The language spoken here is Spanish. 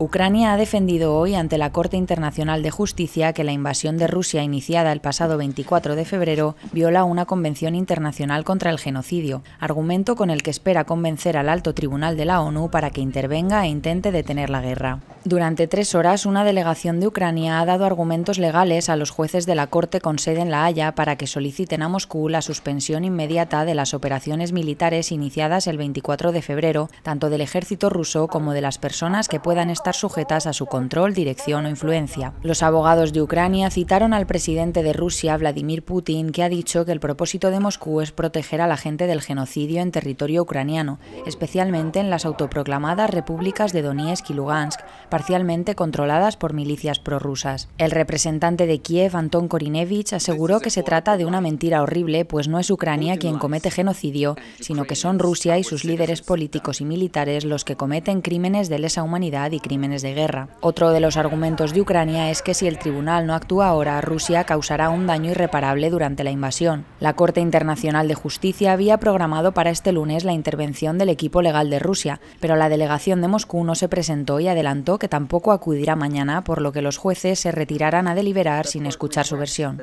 Ucrania ha defendido hoy ante la Corte Internacional de Justicia que la invasión de Rusia iniciada el pasado 24 de febrero viola una convención internacional contra el genocidio, argumento con el que espera convencer al alto tribunal de la ONU para que intervenga e intente detener la guerra. Durante tres horas, una delegación de Ucrania ha dado argumentos legales a los jueces de la Corte con sede en La Haya para que soliciten a Moscú la suspensión inmediata de las operaciones militares iniciadas el 24 de febrero, tanto del ejército ruso como de las personas que puedan estar sujetas a su control, dirección o influencia. Los abogados de Ucrania citaron al presidente de Rusia, Vladimir Putin, que ha dicho que el propósito de Moscú es proteger a la gente del genocidio en territorio ucraniano, especialmente en las autoproclamadas repúblicas de Donetsk y Lugansk, parcialmente controladas por milicias prorrusas. El representante de Kiev, Anton Korinevich, aseguró que se trata de una mentira horrible, pues no es Ucrania quien comete genocidio, sino que son Rusia y sus líderes políticos y militares los que cometen crímenes de lesa humanidad y crímenes de guerra. Otro de los argumentos de Ucrania es que si el tribunal no actúa ahora, Rusia causará un daño irreparable durante la invasión. La Corte Internacional de Justicia había programado para este lunes la intervención del equipo legal de Rusia, pero la delegación de Moscú no se presentó y adelantó que tampoco acudirá mañana, por lo que los jueces se retirarán a deliberar sin escuchar su versión.